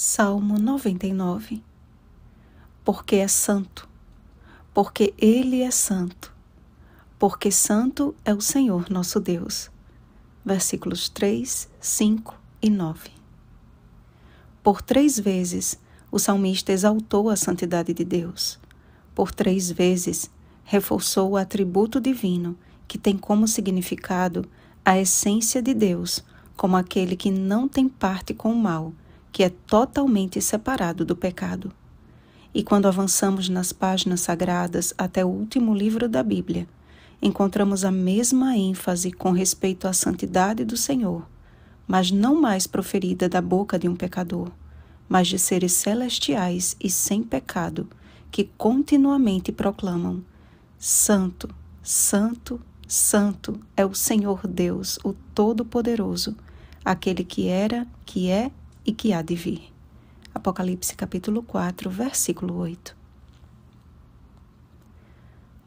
Salmo 99. Porque é santo, porque Ele é santo, porque santo é o Senhor nosso Deus. Versículos 3, 5 e 9. Por três vezes o salmista exaltou a santidade de Deus. Por três vezes reforçou o atributo divino que tem como significado a essência de Deus, como aquele que não tem parte com o mal que é totalmente separado do pecado. E quando avançamos nas páginas sagradas até o último livro da Bíblia, encontramos a mesma ênfase com respeito à santidade do Senhor, mas não mais proferida da boca de um pecador, mas de seres celestiais e sem pecado, que continuamente proclamam: Santo, Santo, Santo é o Senhor Deus, o Todo-Poderoso, aquele que era, que é e que há de vir. Apocalipse capítulo 4, versículo 8.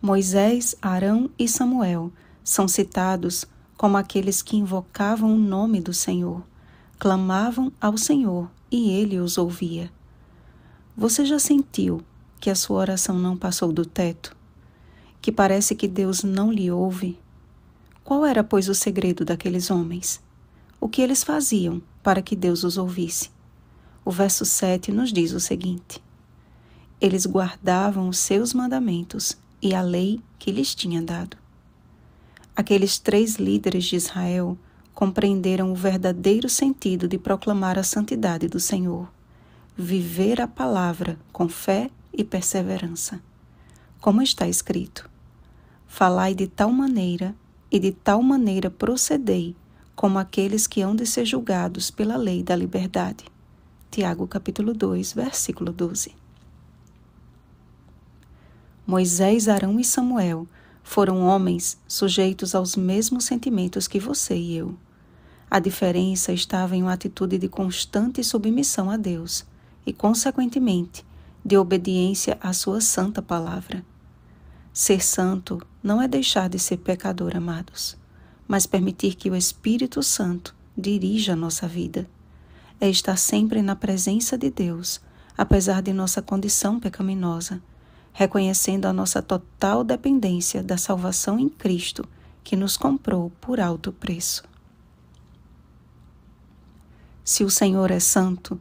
Moisés, Arão e Samuel são citados como aqueles que invocavam o nome do Senhor, clamavam ao Senhor e ele os ouvia. Você já sentiu que a sua oração não passou do teto? Que parece que Deus não lhe ouve? Qual era, pois, o segredo daqueles homens? O que eles faziam para que Deus os ouvisse. O verso 7 nos diz o seguinte: Eles guardavam os seus mandamentos e a lei que lhes tinha dado. Aqueles três líderes de Israel compreenderam o verdadeiro sentido de proclamar a santidade do Senhor, viver a palavra com fé e perseverança. Como está escrito: Falai de tal maneira e de tal maneira procedei como aqueles que hão de ser julgados pela lei da liberdade. Tiago capítulo 2, versículo 12. Moisés, Arão e Samuel foram homens sujeitos aos mesmos sentimentos que você e eu. A diferença estava em uma atitude de constante submissão a Deus e, consequentemente, de obediência à sua santa palavra. Ser santo não é deixar de ser pecador, amados mas permitir que o Espírito Santo dirija a nossa vida. É estar sempre na presença de Deus, apesar de nossa condição pecaminosa, reconhecendo a nossa total dependência da salvação em Cristo, que nos comprou por alto preço. Se o Senhor é santo,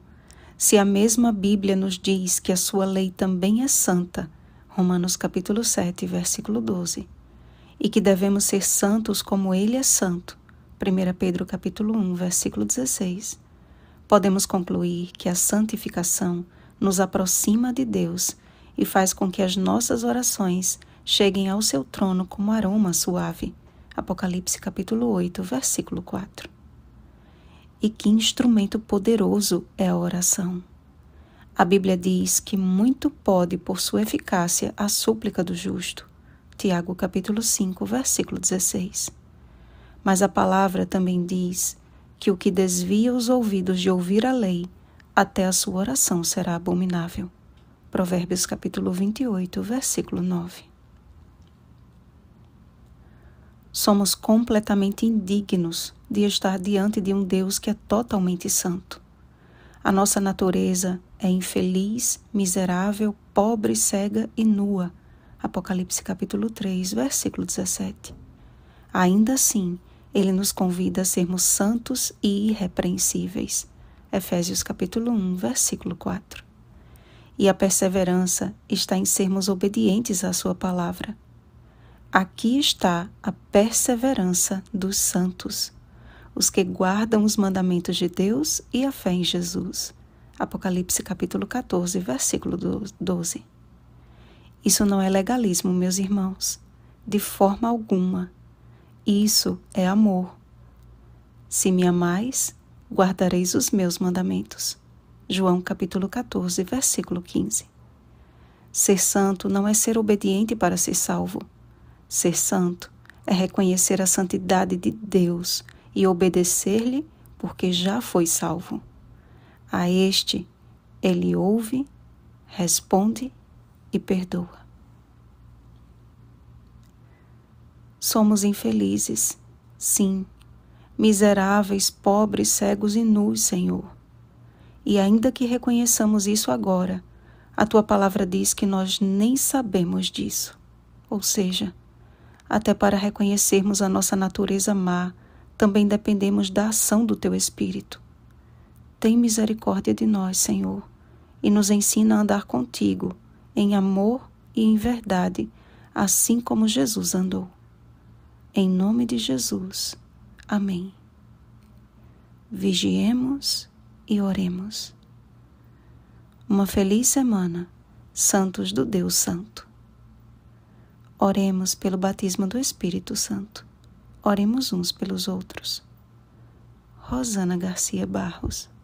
se a mesma Bíblia nos diz que a sua lei também é santa, Romanos capítulo 7, versículo 12 e que devemos ser santos como ele é santo. 1 Pedro capítulo 1, versículo 16. Podemos concluir que a santificação nos aproxima de Deus e faz com que as nossas orações cheguem ao seu trono como aroma suave. Apocalipse capítulo 8, versículo 4. E que instrumento poderoso é a oração. A Bíblia diz que muito pode por sua eficácia a súplica do justo. Tiago capítulo 5, versículo 16. Mas a palavra também diz que o que desvia os ouvidos de ouvir a lei, até a sua oração será abominável. Provérbios capítulo 28, versículo 9. Somos completamente indignos de estar diante de um Deus que é totalmente santo. A nossa natureza é infeliz, miserável, pobre, cega e nua, Apocalipse capítulo 3, versículo 17. Ainda assim, ele nos convida a sermos santos e irrepreensíveis. Efésios capítulo 1, versículo 4. E a perseverança está em sermos obedientes à sua palavra. Aqui está a perseverança dos santos, os que guardam os mandamentos de Deus e a fé em Jesus. Apocalipse capítulo 14, versículo 12. Isso não é legalismo, meus irmãos, de forma alguma. Isso é amor. Se me amais, guardareis os meus mandamentos. João capítulo 14, versículo 15. Ser santo não é ser obediente para ser salvo. Ser santo é reconhecer a santidade de Deus e obedecer-lhe porque já foi salvo. A este ele ouve, responde e perdoa. Somos infelizes, sim, miseráveis, pobres, cegos e nus, Senhor. E ainda que reconheçamos isso agora, a tua palavra diz que nós nem sabemos disso. Ou seja, até para reconhecermos a nossa natureza má, também dependemos da ação do teu Espírito. Tem misericórdia de nós, Senhor, e nos ensina a andar contigo em amor e em verdade, assim como Jesus andou. Em nome de Jesus. Amém. Vigiemos e oremos. Uma feliz semana, santos do Deus Santo. Oremos pelo batismo do Espírito Santo. Oremos uns pelos outros. Rosana Garcia Barros